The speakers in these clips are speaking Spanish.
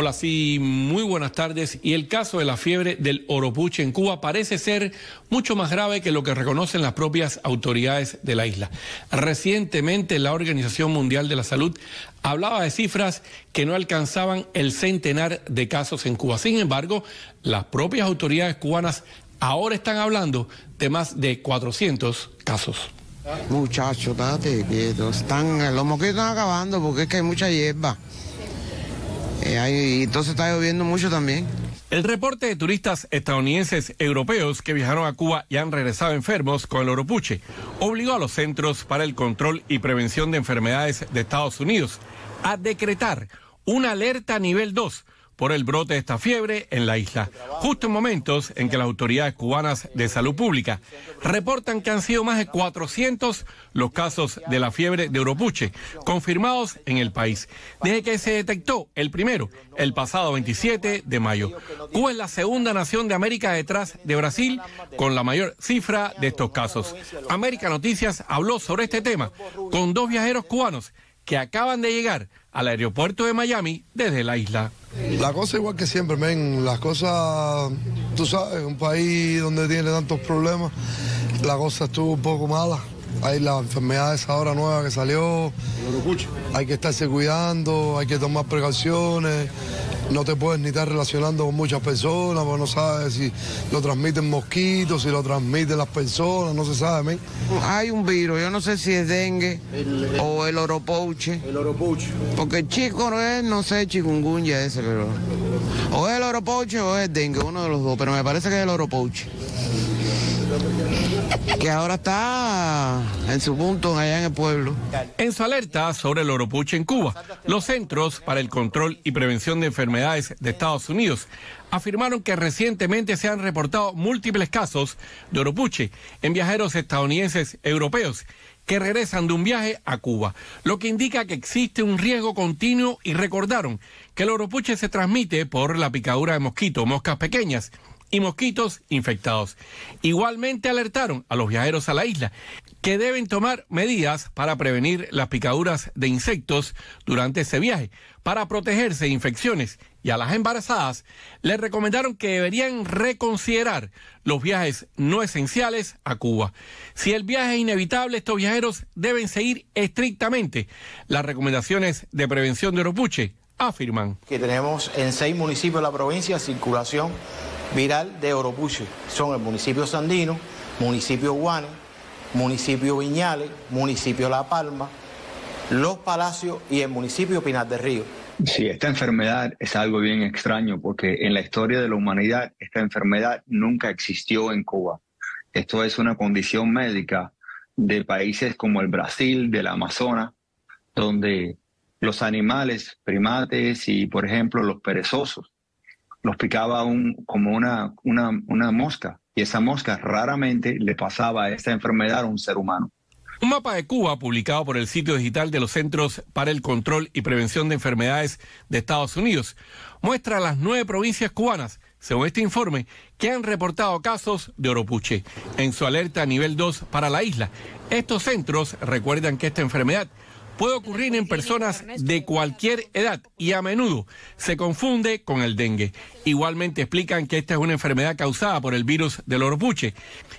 Hola, sí, muy buenas tardes. Y el caso de la fiebre del oropuche en Cuba parece ser mucho más grave que lo que reconocen las propias autoridades de la isla. Recientemente la Organización Mundial de la Salud hablaba de cifras que no alcanzaban el centenar de casos en Cuba. Sin embargo, las propias autoridades cubanas ahora están hablando de más de 400 casos. Muchachos, date quietos. Están, los mosquitos están acabando porque es que hay mucha hierba. Eh, entonces está lloviendo mucho también. El reporte de turistas estadounidenses europeos que viajaron a Cuba y han regresado enfermos con el oropuche obligó a los Centros para el Control y Prevención de Enfermedades de Estados Unidos a decretar una alerta nivel 2 por el brote de esta fiebre en la isla, justo en momentos en que las autoridades cubanas de salud pública reportan que han sido más de 400 los casos de la fiebre de Oropuche confirmados en el país, desde que se detectó el primero el pasado 27 de mayo. Cuba es la segunda nación de América detrás de Brasil con la mayor cifra de estos casos. América Noticias habló sobre este tema con dos viajeros cubanos que acaban de llegar al aeropuerto de Miami desde la isla. La cosa igual que siempre, men, las cosas, tú sabes, un país donde tiene tantos problemas, la cosa estuvo un poco mala. Hay la enfermedad esa hora nueva que salió, hay que estarse cuidando, hay que tomar precauciones, no te puedes ni estar relacionando con muchas personas, porque no sabes si lo transmiten mosquitos, si lo transmiten las personas, no se sabe. Hay un virus, yo no sé si es dengue o el oropouche. El oropouche. Porque el chico no es, no sé, chikungunya ese, pero... O es el oropouche o es dengue, uno de los dos, pero me parece que es el oropouche que ahora está en su punto allá en el pueblo. En su alerta sobre el oropuche en Cuba, los Centros para el Control y Prevención de Enfermedades de Estados Unidos afirmaron que recientemente se han reportado múltiples casos de oropuche en viajeros estadounidenses europeos que regresan de un viaje a Cuba, lo que indica que existe un riesgo continuo y recordaron que el oropuche se transmite por la picadura de mosquito, moscas pequeñas, y mosquitos infectados. Igualmente alertaron a los viajeros a la isla que deben tomar medidas para prevenir las picaduras de insectos durante ese viaje, para protegerse de infecciones y a las embarazadas les recomendaron que deberían reconsiderar los viajes no esenciales a Cuba. Si el viaje es inevitable, estos viajeros deben seguir estrictamente las recomendaciones de prevención de Oropuche afirman. Que tenemos en seis municipios de la provincia circulación viral de Oropuche. Son el municipio Sandino, municipio Guane, municipio Viñales, municipio La Palma, Los Palacios y el municipio Pinar de Río. Sí, esta enfermedad es algo bien extraño porque en la historia de la humanidad esta enfermedad nunca existió en Cuba. Esto es una condición médica de países como el Brasil, del Amazonas, donde los animales, primates y, por ejemplo, los perezosos. Los picaba un, como una, una, mosca y esa mosca raramente le pasaba esta enfermedad a un ser humano. Un mapa de Cuba publicado por el sitio digital de los Centros para el Control y Prevención de Enfermedades de Estados Unidos muestra las nueve provincias cubanas, según este informe, que han reportado casos de oropuche en su alerta nivel 2 para la isla. Estos centros recuerdan que esta enfermedad puede ocurrir en personas de cualquier edad y a menudo se confunde con el dengue. Igualmente explican que esta es una enfermedad causada por el virus del orbuche,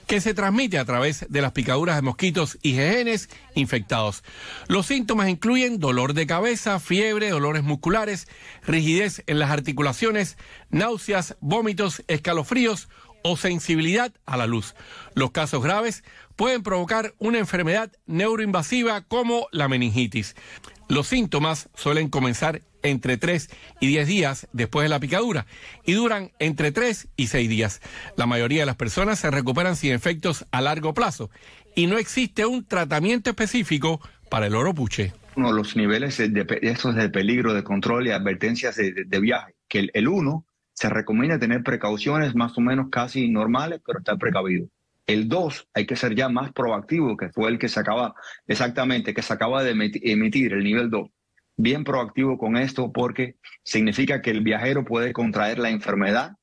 que se transmite a través de las picaduras de mosquitos y genes infectados. Los síntomas incluyen dolor de cabeza, fiebre, dolores musculares, rigidez en las articulaciones, náuseas, vómitos, escalofríos, o sensibilidad a la luz. Los casos graves pueden provocar una enfermedad neuroinvasiva como la meningitis. Los síntomas suelen comenzar entre 3 y 10 días después de la picadura y duran entre 3 y 6 días. La mayoría de las personas se recuperan sin efectos a largo plazo y no existe un tratamiento específico para el oropuche. Uno, los niveles de, peligro, de control y advertencias de, viaje, que el 1 se recomienda tener precauciones más o menos casi normales, pero estar precavido. El dos, hay que ser ya más proactivo, que fue el que se acaba, exactamente, que se acaba de emitir, el nivel 2. Bien proactivo con esto porque significa que el viajero puede contraer la enfermedad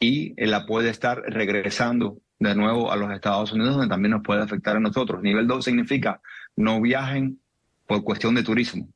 y la puede estar regresando de nuevo a los Estados Unidos, donde también nos puede afectar a nosotros. Nivel 2 significa no viajen por cuestión de turismo,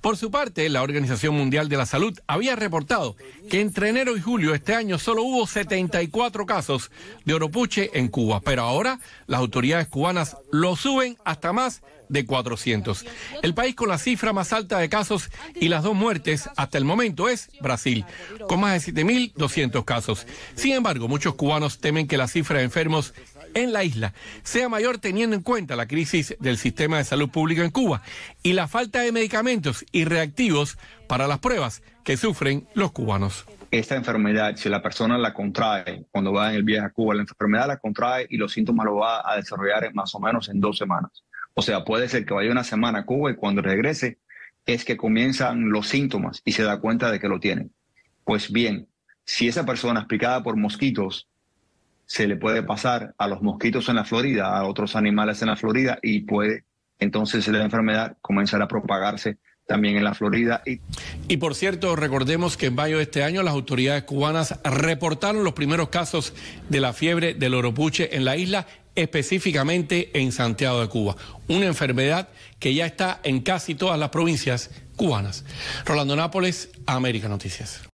por su parte, la Organización Mundial de la Salud había reportado que entre enero y julio de este año solo hubo 74 casos de oropuche en Cuba, pero ahora las autoridades cubanas lo suben hasta más de 400. El país con la cifra más alta de casos y las dos muertes hasta el momento es Brasil, con más de 7.200 casos. Sin embargo, muchos cubanos temen que la cifra de enfermos en la isla sea mayor teniendo en cuenta la crisis del sistema de salud pública en Cuba y la falta de medicamentos y reactivos para las pruebas que sufren los cubanos. Esta enfermedad, si la persona la contrae cuando va en el viaje a Cuba, la enfermedad la contrae y los síntomas lo va a desarrollar más o menos en dos semanas. O sea, puede ser que vaya una semana a Cuba y cuando regrese es que comienzan los síntomas y se da cuenta de que lo tiene. Pues bien, si esa persona es picada por mosquitos se le puede pasar a los mosquitos en la Florida, a otros animales en la Florida y puede entonces la enfermedad comenzar a propagarse también en la Florida. Y... por cierto, recordemos que en mayo de este año las autoridades cubanas reportaron los primeros casos de la fiebre del oropuche en la isla, específicamente en Santiago de Cuba, una enfermedad que ya está en casi todas las provincias cubanas. Rolando Nápoles, América Noticias.